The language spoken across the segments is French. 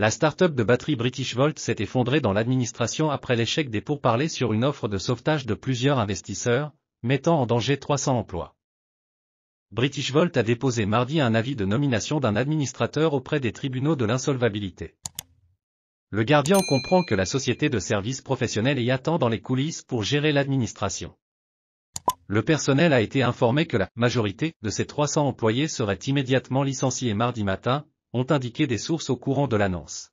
La start-up de batterie British Volt s'est effondrée dans l'administration après l'échec des pourparlers sur une offre de sauvetage de plusieurs investisseurs, mettant en danger 300 emplois. British Volt a déposé mardi un avis de nomination d'un administrateur auprès des tribunaux de l'insolvabilité. Le gardien comprend que la société de services professionnels y attend dans les coulisses pour gérer l'administration. Le personnel a été informé que la majorité de ces 300 employés seraient immédiatement licenciés mardi matin, ont indiqué des sources au courant de l'annonce.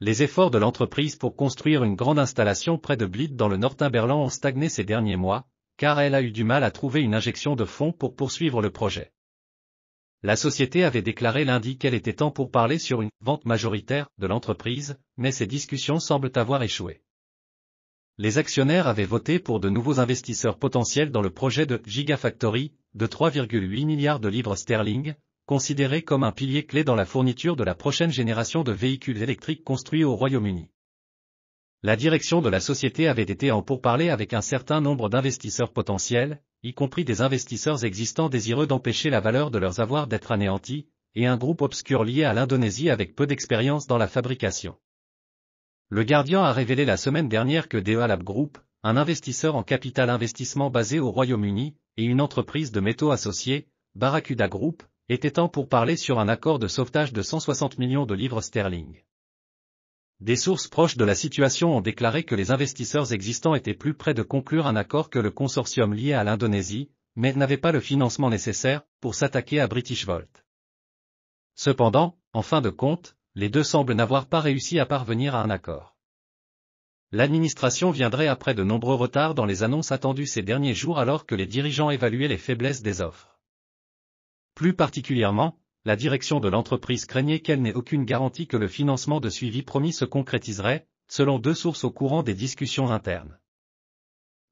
Les efforts de l'entreprise pour construire une grande installation près de Blit dans le Northumberland ont stagné ces derniers mois, car elle a eu du mal à trouver une injection de fonds pour poursuivre le projet. La société avait déclaré lundi qu'elle était temps pour parler sur une vente majoritaire de l'entreprise, mais ces discussions semblent avoir échoué. Les actionnaires avaient voté pour de nouveaux investisseurs potentiels dans le projet de Gigafactory, de 3,8 milliards de livres sterling, considéré comme un pilier clé dans la fourniture de la prochaine génération de véhicules électriques construits au Royaume-Uni. La direction de la société avait été en pourparlers avec un certain nombre d'investisseurs potentiels, y compris des investisseurs existants désireux d'empêcher la valeur de leurs avoirs d'être anéantie, et un groupe obscur lié à l'Indonésie avec peu d'expérience dans la fabrication. Le Guardian a révélé la semaine dernière que DEA Lab Group, un investisseur en capital investissement basé au Royaume-Uni, et une entreprise de métaux associée, Barracuda Group, était temps pour parler sur un accord de sauvetage de 160 millions de livres sterling. Des sources proches de la situation ont déclaré que les investisseurs existants étaient plus près de conclure un accord que le consortium lié à l'Indonésie, mais n'avaient pas le financement nécessaire pour s'attaquer à British Volt. Cependant, en fin de compte, les deux semblent n'avoir pas réussi à parvenir à un accord. L'administration viendrait après de nombreux retards dans les annonces attendues ces derniers jours alors que les dirigeants évaluaient les faiblesses des offres. Plus particulièrement, la direction de l'entreprise craignait qu'elle n'ait aucune garantie que le financement de suivi promis se concrétiserait, selon deux sources au courant des discussions internes.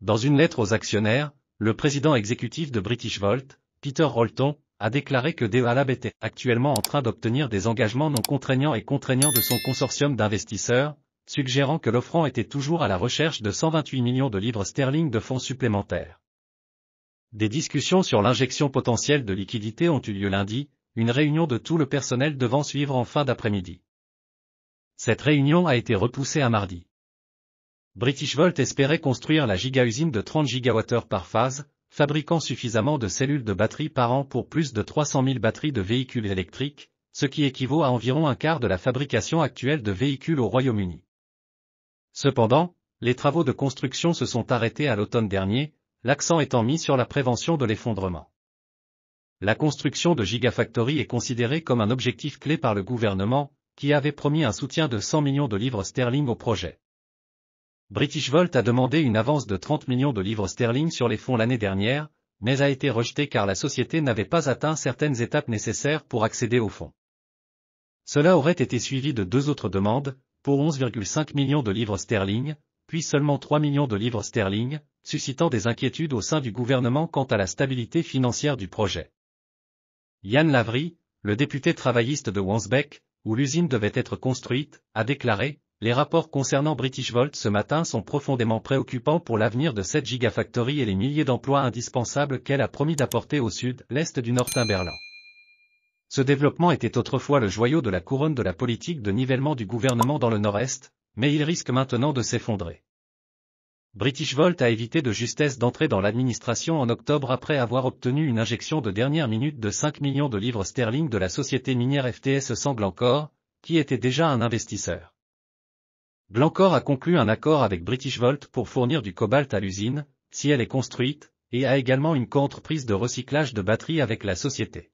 Dans une lettre aux actionnaires, le président exécutif de British Volt, Peter Rolton, a déclaré que Devalab était actuellement en train d'obtenir des engagements non contraignants et contraignants de son consortium d'investisseurs, suggérant que l'offrant était toujours à la recherche de 128 millions de livres sterling de fonds supplémentaires. Des discussions sur l'injection potentielle de liquidités ont eu lieu lundi, une réunion de tout le personnel devant suivre en fin d'après-midi. Cette réunion a été repoussée à mardi. British Volt espérait construire la giga-usine de 30 GWh par phase, fabriquant suffisamment de cellules de batterie par an pour plus de 300 000 batteries de véhicules électriques, ce qui équivaut à environ un quart de la fabrication actuelle de véhicules au Royaume-Uni. Cependant, les travaux de construction se sont arrêtés à l'automne dernier, l'accent étant mis sur la prévention de l'effondrement. La construction de Gigafactory est considérée comme un objectif clé par le gouvernement, qui avait promis un soutien de 100 millions de livres sterling au projet. British Volt a demandé une avance de 30 millions de livres sterling sur les fonds l'année dernière, mais a été rejetée car la société n'avait pas atteint certaines étapes nécessaires pour accéder aux fonds. Cela aurait été suivi de deux autres demandes, pour 11,5 millions de livres sterling, puis seulement 3 millions de livres sterling, suscitant des inquiétudes au sein du gouvernement quant à la stabilité financière du projet. Yann Lavry, le député travailliste de Wansbeck, où l'usine devait être construite, a déclaré Les rapports concernant British Volt ce matin sont profondément préoccupants pour l'avenir de cette gigafactory et les milliers d'emplois indispensables qu'elle a promis d'apporter au sud, l'est du Nord-Timberland. Ce développement était autrefois le joyau de la couronne de la politique de nivellement du gouvernement dans le nord-est, mais il risque maintenant de s'effondrer. British Volt a évité de justesse d'entrer dans l'administration en octobre après avoir obtenu une injection de dernière minute de 5 millions de livres sterling de la société minière FTS Glancor, qui était déjà un investisseur. Glancor a conclu un accord avec British Volt pour fournir du cobalt à l'usine, si elle est construite, et a également une co de recyclage de batteries avec la société.